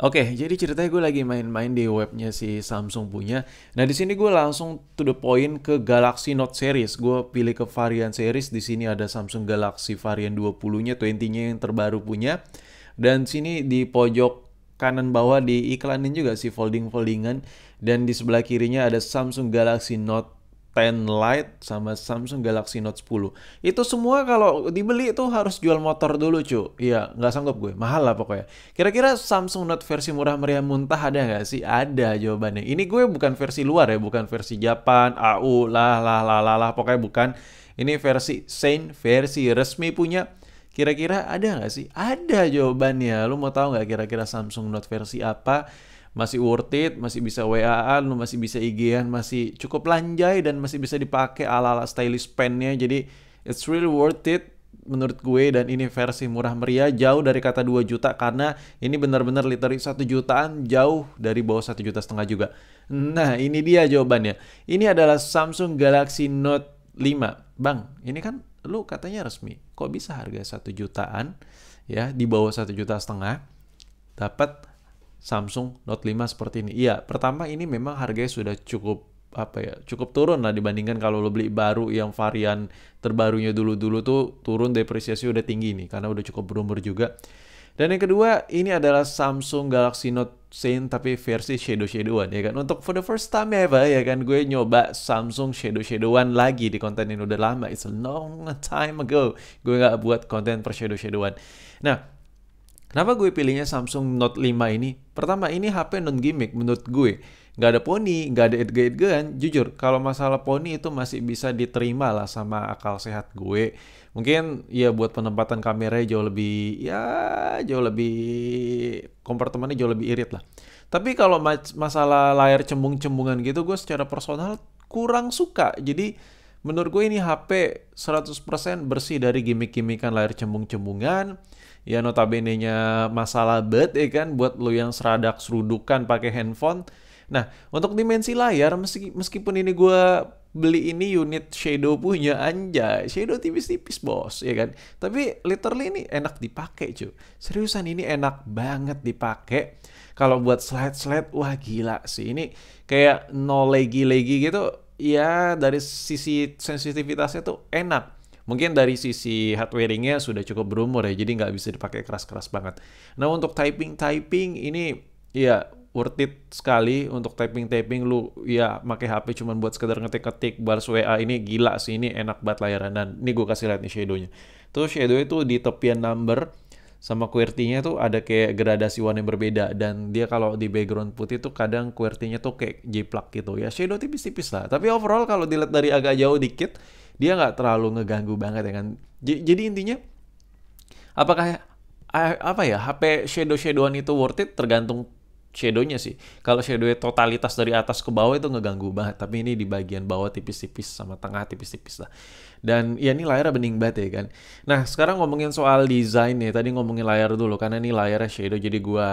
Oke, jadi ceritanya gue lagi main-main di webnya si Samsung punya. Nah di sini gue langsung to the point ke Galaxy Note series. Gue pilih ke varian series. Di sini ada Samsung Galaxy varian 20-nya, 20-nya yang terbaru punya. Dan sini di pojok kanan bawah di diiklanin juga si folding-foldingan. Dan di sebelah kirinya ada Samsung Galaxy Note Ten Lite sama Samsung Galaxy Note 10. Itu semua kalau dibeli itu harus jual motor dulu cu. Iya nggak sanggup gue, mahal lah pokoknya. Kira-kira Samsung Note versi murah meriah muntah ada nggak sih? Ada jawabannya. Ini gue bukan versi luar ya, bukan versi Japan, AU, lah lah lah lah, lah pokoknya bukan. Ini versi Sein, versi resmi punya Kira-kira ada nggak sih? Ada jawabannya. Lu mau tahu nggak kira-kira Samsung Note versi apa? masih worth it, masih bisa WA-an, masih bisa IG-an, masih cukup lanjai dan masih bisa dipakai ala-ala stylish pennya. Jadi it's really worth it menurut gue dan ini versi murah meriah jauh dari kata 2 juta karena ini benar-benar literally 1 jutaan jauh dari bawah 1 juta setengah juga. Nah, ini dia jawabannya. Ini adalah Samsung Galaxy Note 5. Bang, ini kan lu katanya resmi. Kok bisa harga 1 jutaan ya di bawah 1 juta setengah dapat Samsung Note 5 seperti ini? Iya, pertama ini memang harganya sudah cukup apa ya cukup turun lah dibandingkan kalau lo beli baru yang varian terbarunya dulu-dulu tuh turun depresiasi udah tinggi nih karena udah cukup berumur juga dan yang kedua, ini adalah Samsung Galaxy Note Zen tapi versi shadow Shadow One ya kan. Untuk for the first time ever ya kan gue nyoba Samsung shadow Shadow One lagi di konten yang udah lama. It's a long time ago. Gue nggak buat konten per shadow Shadow One. Nah, Kenapa gue pilihnya Samsung Note 5 ini? Pertama, ini HP non gimmick menurut gue. Nggak ada poni, nggak ada edge-edgean. Jujur, kalau masalah poni itu masih bisa diterima lah sama akal sehat gue. Mungkin ya buat penempatan kameranya jauh lebih, ya jauh lebih, kompartemennya jauh lebih irit lah. Tapi kalau masalah layar cembung-cembungan gitu, gue secara personal kurang suka. Jadi menurut gue ini HP 100% bersih dari gimmick-gimmickan layar cembung-cembungan ya notabene-nya masalah bet ya kan buat lo yang seradak serudukan pakai handphone. Nah, untuk dimensi layar meski, meskipun ini gue beli ini unit shadow punya anjay shadow tipis-tipis bos ya kan tapi literally ini enak dipakai cuy seriusan ini enak banget dipakai kalau buat slide-slide wah gila sih ini kayak no legi-legi gitu ya dari sisi sensitivitasnya tuh enak Mungkin dari sisi hardwaringnya sudah cukup berumur ya, jadi nggak bisa dipakai keras-keras banget. Nah untuk typing-typing ini ya worth it sekali untuk typing-typing lu ya pakai HP cuman buat sekedar ngetik-ngetik bar WA ini gila sih ini enak banget layaran dan ini gue kasih lihat nih shadownya. Terus shadow itu di tepian number sama QWERTY-nya tuh ada kayak gradasi warna yang berbeda dan dia kalau di background putih tuh kadang QWERTY-nya tuh kayak jiplak gitu ya shadow tipis-tipis lah tapi overall kalau dilihat dari agak jauh dikit dia nggak terlalu ngeganggu banget ya kan J jadi intinya apakah apa ya HP shadow shadowan itu worth it tergantung shadownya sih kalau shadownya totalitas dari atas ke bawah itu ngeganggu banget tapi ini di bagian bawah tipis-tipis sama tengah tipis-tipis lah dan ya ini layar bening banget ya kan nah sekarang ngomongin soal desain nih. tadi ngomongin layar dulu karena ini layarnya shadow jadi gua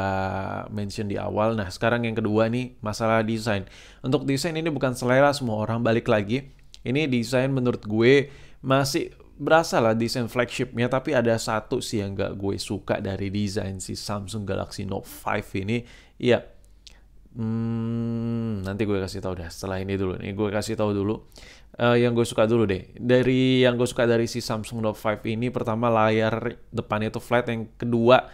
mention di awal nah sekarang yang kedua nih masalah desain untuk desain ini bukan selera semua orang balik lagi ini desain menurut gue masih berasa lah desain flagshipnya tapi ada satu sih yang gak gue suka dari desain si Samsung Galaxy Note 5 ini ya hmm, nanti gue kasih tahu dah setelah ini dulu ini gue kasih tahu dulu uh, yang gue suka dulu deh dari yang gue suka dari si Samsung Note 5 ini pertama layar depannya itu flat yang kedua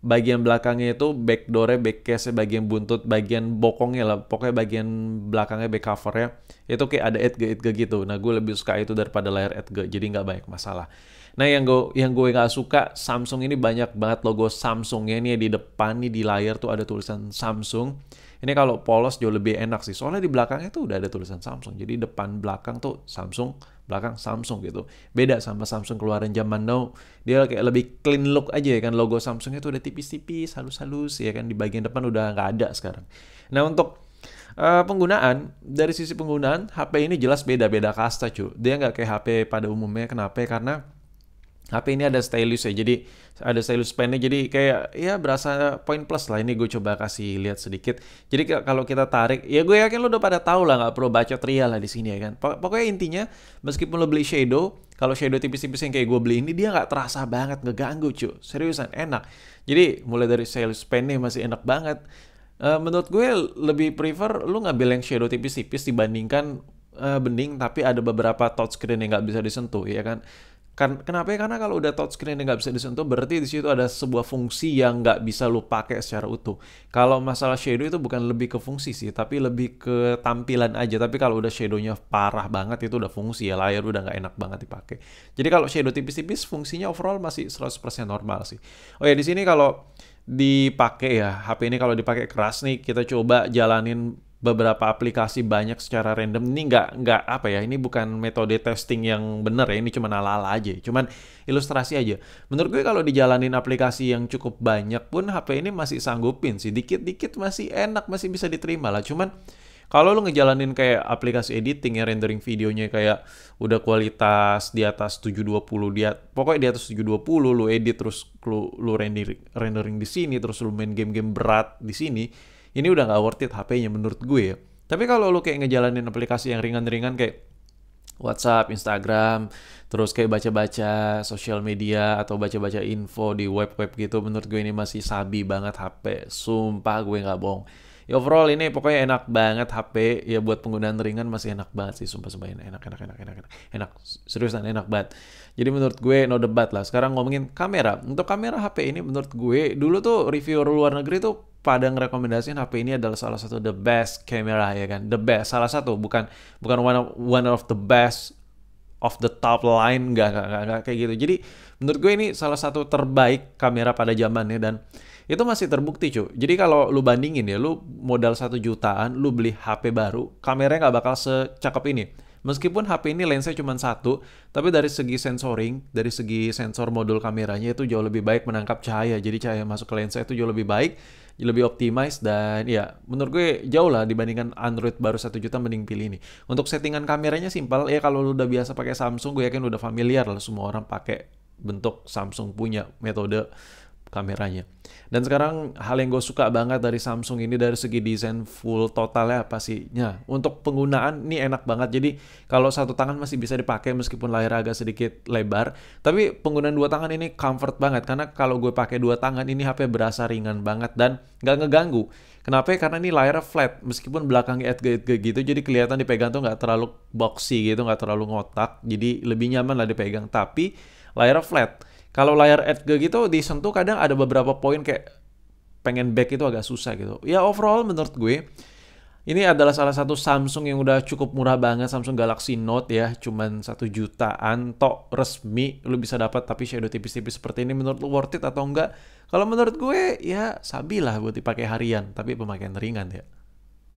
bagian belakangnya itu back door-nya, back case bagian buntut, bagian bokongnya lah, pokoknya bagian belakangnya back cover ya itu kayak ada edge etge gitu. Nah gue lebih suka itu daripada layar etge, jadi nggak banyak masalah. Nah yang gue yang gue nggak suka Samsung ini banyak banget logo Samsung-nya ini di depan nih di layar tuh ada tulisan Samsung. Ini kalau polos jauh lebih enak sih, soalnya di belakangnya tuh udah ada tulisan Samsung. Jadi depan belakang tuh Samsung belakang Samsung gitu. Beda sama Samsung keluaran zaman now, dia kayak lebih clean look aja ya kan. Logo Samsungnya tuh udah tipis-tipis, halus-halus ya kan. Di bagian depan udah nggak ada sekarang. Nah untuk uh, penggunaan, dari sisi penggunaan, HP ini jelas beda-beda kasta cu. Dia nggak kayak HP pada umumnya, kenapa? Karena HP ini ada stylus ya, jadi ada stylus pennya, jadi kayak ya berasa point plus lah. Ini gue coba kasih lihat sedikit. Jadi kalau kita tarik, ya gue yakin lo udah pada tahu lah, nggak perlu baca trial lah di sini ya kan. Pokoknya intinya, meskipun lo beli shadow, kalau shadow tipis-tipis yang kayak gue beli ini, dia nggak terasa banget ngeganggu cu. Seriusan, enak. Jadi mulai dari stylus pennya masih enak banget. Uh, menurut gue lebih prefer lu ngambil yang shadow tipis-tipis dibandingkan uh, bening tapi ada beberapa touchscreen yang nggak bisa disentuh ya kan Kan, kenapa ya? Karena kalau udah touchscreen yang nggak bisa disentuh, berarti di situ ada sebuah fungsi yang nggak bisa lu pakai secara utuh. Kalau masalah shadow itu bukan lebih ke fungsi sih, tapi lebih ke tampilan aja. Tapi kalau udah shadownya parah banget, itu udah fungsi ya, layar udah nggak enak banget dipakai. Jadi kalau shadow tipis-tipis, fungsinya overall masih 100% normal sih. Oh ya, di sini kalau dipakai ya, HP ini kalau dipakai keras nih, kita coba jalanin beberapa aplikasi banyak secara random ini nggak nggak apa ya ini bukan metode testing yang bener ya ini cuma ala-ala aja cuman ilustrasi aja menurut gue kalau dijalanin aplikasi yang cukup banyak pun HP ini masih sanggupin sih dikit-dikit masih enak masih bisa diterima lah cuman kalau lo ngejalanin kayak aplikasi editing ya rendering videonya kayak udah kualitas di atas 720 dia pokoknya di atas 720 lo edit terus lo lu rendering rendering di sini terus lo main game-game berat di sini ini udah nggak worth it HP-nya menurut gue ya. Tapi kalau lo kayak ngejalanin aplikasi yang ringan-ringan kayak WhatsApp, Instagram, terus kayak baca-baca sosial media atau baca-baca info di web-web gitu, menurut gue ini masih sabi banget HP. Sumpah gue nggak bohong ya overall ini pokoknya enak banget HP ya buat penggunaan ringan masih enak banget sih sumpah sumpah enak enak enak enak enak enak seriusan enak banget jadi menurut gue no debat lah sekarang ngomongin kamera untuk kamera HP ini menurut gue dulu tuh reviewer luar negeri tuh pada ngerekomendasiin HP ini adalah salah satu the best kamera ya kan the best salah satu bukan bukan one of, one of the best of the top line nggak nggak kayak gitu jadi menurut gue ini salah satu terbaik kamera pada zamannya dan itu masih terbukti cuy jadi kalau lu bandingin ya lu modal satu jutaan lu beli HP baru kameranya nggak bakal secakep ini Meskipun HP ini lensa cuma satu, tapi dari segi sensoring, dari segi sensor modul kameranya itu jauh lebih baik menangkap cahaya. Jadi cahaya masuk ke lensa itu jauh lebih baik, lebih optimized dan ya menurut gue jauh lah dibandingkan Android baru satu juta mending pilih ini. Untuk settingan kameranya simpel ya kalau lu udah biasa pakai Samsung gue yakin udah familiar lah semua orang pakai bentuk Samsung punya metode kameranya. Dan sekarang hal yang gue suka banget dari Samsung ini dari segi desain full totalnya apa sih? Ya, untuk penggunaan ini enak banget. Jadi kalau satu tangan masih bisa dipakai meskipun layar agak sedikit lebar. Tapi penggunaan dua tangan ini comfort banget. Karena kalau gue pakai dua tangan ini HP berasa ringan banget dan nggak ngeganggu. Kenapa Karena ini layar flat. Meskipun belakangnya edge gitu, jadi kelihatan dipegang tuh nggak terlalu boxy gitu, nggak terlalu ngotak. Jadi lebih nyaman lah dipegang. Tapi layar flat kalau layar Edge gitu disentuh kadang ada beberapa poin kayak pengen back itu agak susah gitu. Ya overall menurut gue ini adalah salah satu Samsung yang udah cukup murah banget Samsung Galaxy Note ya, cuman satu jutaan tok resmi lu bisa dapat tapi shadow tipis-tipis seperti ini menurut lu worth it atau enggak? Kalau menurut gue ya sabilah buat dipakai harian tapi pemakaian ringan ya.